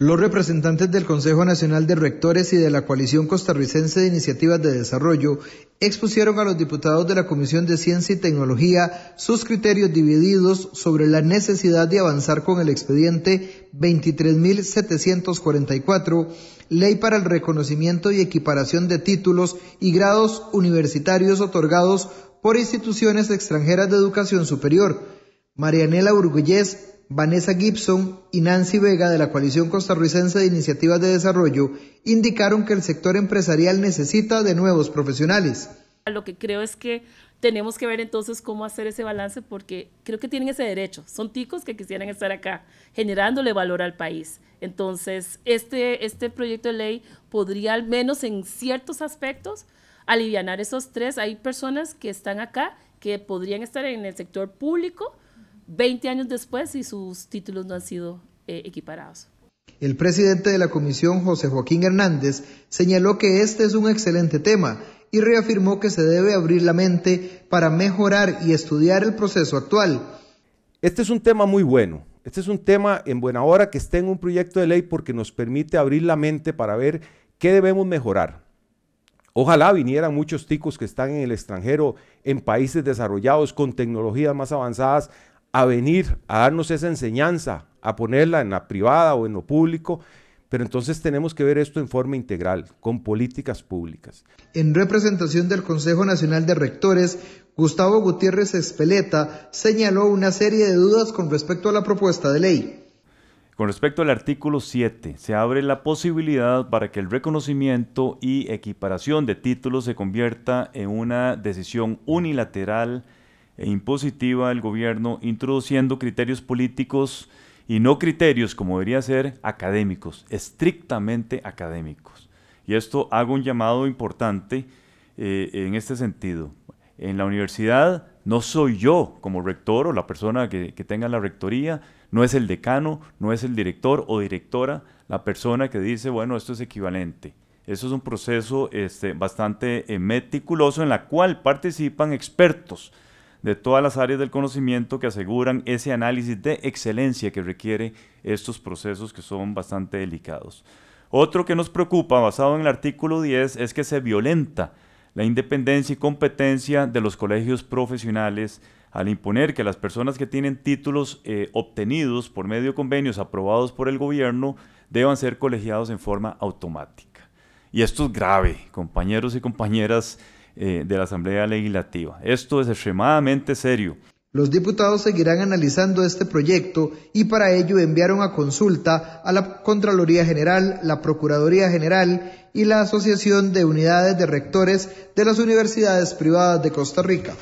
Los representantes del Consejo Nacional de Rectores y de la Coalición Costarricense de Iniciativas de Desarrollo expusieron a los diputados de la Comisión de Ciencia y Tecnología sus criterios divididos sobre la necesidad de avanzar con el expediente 23.744, Ley para el Reconocimiento y Equiparación de Títulos y Grados Universitarios otorgados por instituciones extranjeras de educación superior. Marianela Urgullés, Vanessa Gibson y Nancy Vega de la Coalición Costarricense de Iniciativas de Desarrollo indicaron que el sector empresarial necesita de nuevos profesionales. Lo que creo es que tenemos que ver entonces cómo hacer ese balance porque creo que tienen ese derecho. Son ticos que quisieran estar acá generándole valor al país. Entonces, este, este proyecto de ley podría al menos en ciertos aspectos aliviar esos tres. Hay personas que están acá que podrían estar en el sector público, 20 años después y sus títulos no han sido eh, equiparados. El presidente de la comisión, José Joaquín Hernández, señaló que este es un excelente tema y reafirmó que se debe abrir la mente para mejorar y estudiar el proceso actual. Este es un tema muy bueno. Este es un tema en buena hora que esté en un proyecto de ley porque nos permite abrir la mente para ver qué debemos mejorar. Ojalá vinieran muchos ticos que están en el extranjero, en países desarrollados, con tecnologías más avanzadas, a venir a darnos esa enseñanza, a ponerla en la privada o en lo público, pero entonces tenemos que ver esto en forma integral, con políticas públicas. En representación del Consejo Nacional de Rectores, Gustavo Gutiérrez Espeleta señaló una serie de dudas con respecto a la propuesta de ley. Con respecto al artículo 7, se abre la posibilidad para que el reconocimiento y equiparación de títulos se convierta en una decisión unilateral e impositiva del gobierno, introduciendo criterios políticos y no criterios, como debería ser, académicos, estrictamente académicos. Y esto hago un llamado importante eh, en este sentido. En la universidad no soy yo como rector o la persona que, tenga la rectoría, no es el decano, no es el director o directora la persona que dice, bueno, esto es equivalente. Eso es un proceso este, bastante eh, meticuloso en la cual participan expertos de todas las áreas del conocimiento que aseguran ese análisis de excelencia que requiere estos procesos que son bastante delicados. Otro que nos preocupa, basado en el artículo 10, es que se violenta la independencia y competencia de los colegios profesionales al imponer que las personas que tienen títulos eh, obtenidos por medio de convenios aprobados por el gobierno deban ser colegiados en forma automática. Y esto es grave, compañeros y compañeras eh, de la Asamblea Legislativa. Esto es extremadamente serio. Los diputados seguirán analizando este proyecto y para ello enviaron a consulta a la Contraloría General, la Procuraduría General y la Asociación de Unidades de Rectores de las Universidades Privadas de Costa Rica.